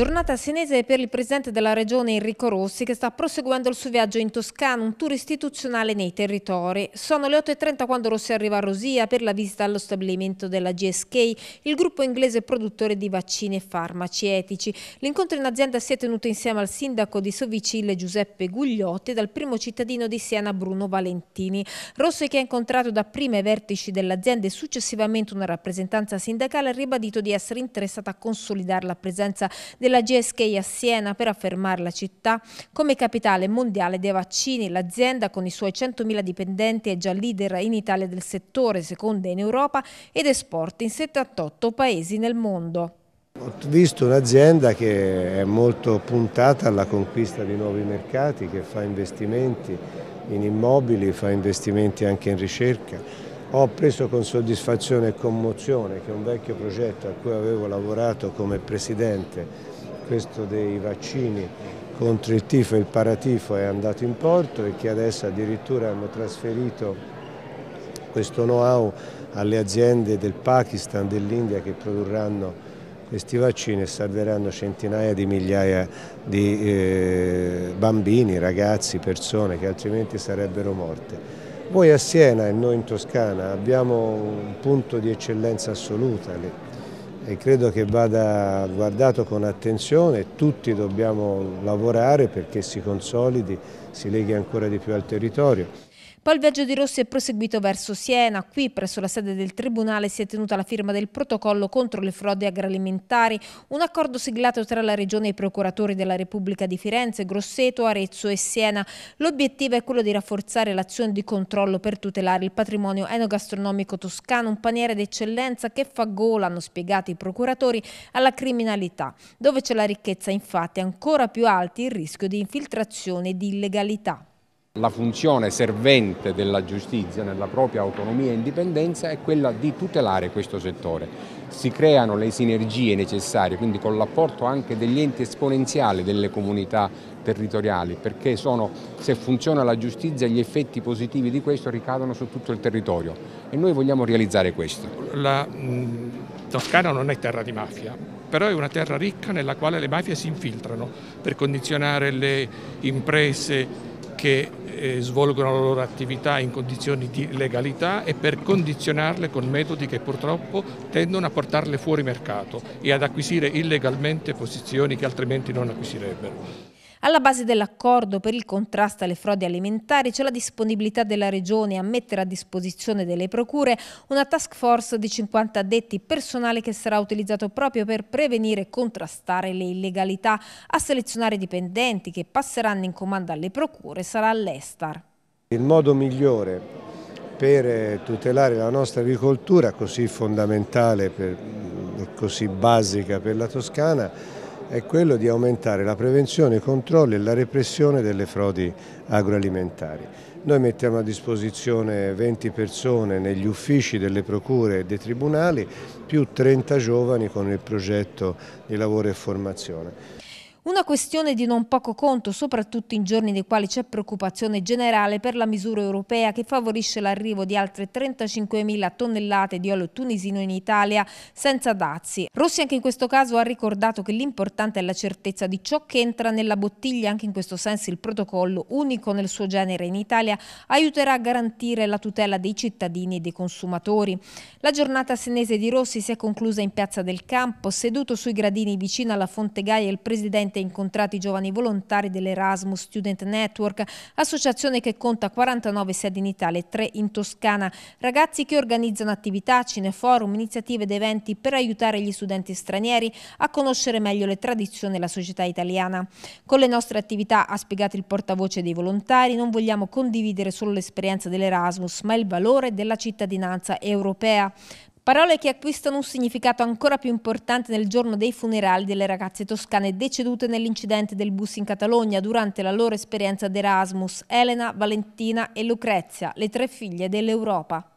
Giornata senese per il presidente della regione Enrico Rossi che sta proseguendo il suo viaggio in Toscana, un tour istituzionale nei territori. Sono le 8.30 quando Rossi arriva a Rosia per la visita allo stabilimento della GSK, il gruppo inglese produttore di vaccini e farmaci etici. L'incontro in azienda si è tenuto insieme al sindaco di Sovicille Giuseppe Gugliotti e dal primo cittadino di Siena Bruno Valentini. Rossi che ha incontrato da prima i vertici dell'azienda e successivamente una rappresentanza sindacale ha ribadito di essere interessata a consolidare la presenza della della GSK a Siena per affermare la città come capitale mondiale dei vaccini. L'azienda con i suoi 100.000 dipendenti è già leader in Italia del settore, seconda in Europa ed esporta in 78 paesi nel mondo. Ho visto un'azienda che è molto puntata alla conquista di nuovi mercati, che fa investimenti in immobili, fa investimenti anche in ricerca. Ho preso con soddisfazione e commozione che un vecchio progetto a cui avevo lavorato come presidente questo dei vaccini contro il tifo e il paratifo è andato in porto e che adesso addirittura hanno trasferito questo know-how alle aziende del Pakistan, dell'India che produrranno questi vaccini e salveranno centinaia di migliaia di eh, bambini, ragazzi, persone che altrimenti sarebbero morte. Voi a Siena e noi in Toscana abbiamo un punto di eccellenza assoluta, e credo che vada guardato con attenzione, tutti dobbiamo lavorare perché si consolidi, si leghi ancora di più al territorio. Poi il viaggio di Rossi è proseguito verso Siena. Qui, presso la sede del Tribunale, si è tenuta la firma del protocollo contro le frodi agroalimentari, un accordo siglato tra la Regione e i procuratori della Repubblica di Firenze, Grosseto, Arezzo e Siena. L'obiettivo è quello di rafforzare l'azione di controllo per tutelare il patrimonio enogastronomico toscano, un paniere d'eccellenza che fa gola, hanno spiegato i procuratori, alla criminalità. Dove c'è la ricchezza, infatti, ancora più alti il rischio di infiltrazione e di illegalità la funzione servente della giustizia nella propria autonomia e indipendenza è quella di tutelare questo settore. Si creano le sinergie necessarie, quindi con l'apporto anche degli enti esponenziali delle comunità territoriali, perché sono, se funziona la giustizia gli effetti positivi di questo ricadono su tutto il territorio e noi vogliamo realizzare questo. La Toscana non è terra di mafia, però è una terra ricca nella quale le mafie si infiltrano per condizionare le imprese, che eh, svolgono la loro attività in condizioni di legalità e per condizionarle con metodi che purtroppo tendono a portarle fuori mercato e ad acquisire illegalmente posizioni che altrimenti non acquisirebbero. Alla base dell'accordo per il contrasto alle frodi alimentari c'è la disponibilità della Regione a mettere a disposizione delle procure una task force di 50 addetti personale che sarà utilizzato proprio per prevenire e contrastare le illegalità. A selezionare i dipendenti che passeranno in comando alle procure sarà l'Estar. Il modo migliore per eh, tutelare la nostra agricoltura, così fondamentale mm, e così basica per la Toscana, è quello di aumentare la prevenzione, i controlli e la repressione delle frodi agroalimentari. Noi mettiamo a disposizione 20 persone negli uffici delle procure e dei tribunali, più 30 giovani con il progetto di lavoro e formazione. Una questione di non poco conto, soprattutto in giorni nei quali c'è preoccupazione generale per la misura europea che favorisce l'arrivo di altre 35.000 tonnellate di olio tunisino in Italia senza dazi. Rossi anche in questo caso ha ricordato che l'importante è la certezza di ciò che entra nella bottiglia, anche in questo senso il protocollo unico nel suo genere in Italia aiuterà a garantire la tutela dei cittadini e dei consumatori. La giornata senese di Rossi si è conclusa in Piazza del Campo, seduto sui gradini vicino alla Fonte Gaia il presidente recentemente incontrato i giovani volontari dell'Erasmus Student Network, associazione che conta 49 sedi in Italia e 3 in Toscana. Ragazzi che organizzano attività, cineforum, iniziative ed eventi per aiutare gli studenti stranieri a conoscere meglio le tradizioni e la società italiana. Con le nostre attività, ha spiegato il portavoce dei volontari, non vogliamo condividere solo l'esperienza dell'Erasmus, ma il valore della cittadinanza europea. Parole che acquistano un significato ancora più importante nel giorno dei funerali delle ragazze toscane decedute nell'incidente del bus in Catalogna durante la loro esperienza d'Erasmus, Elena, Valentina e Lucrezia, le tre figlie dell'Europa.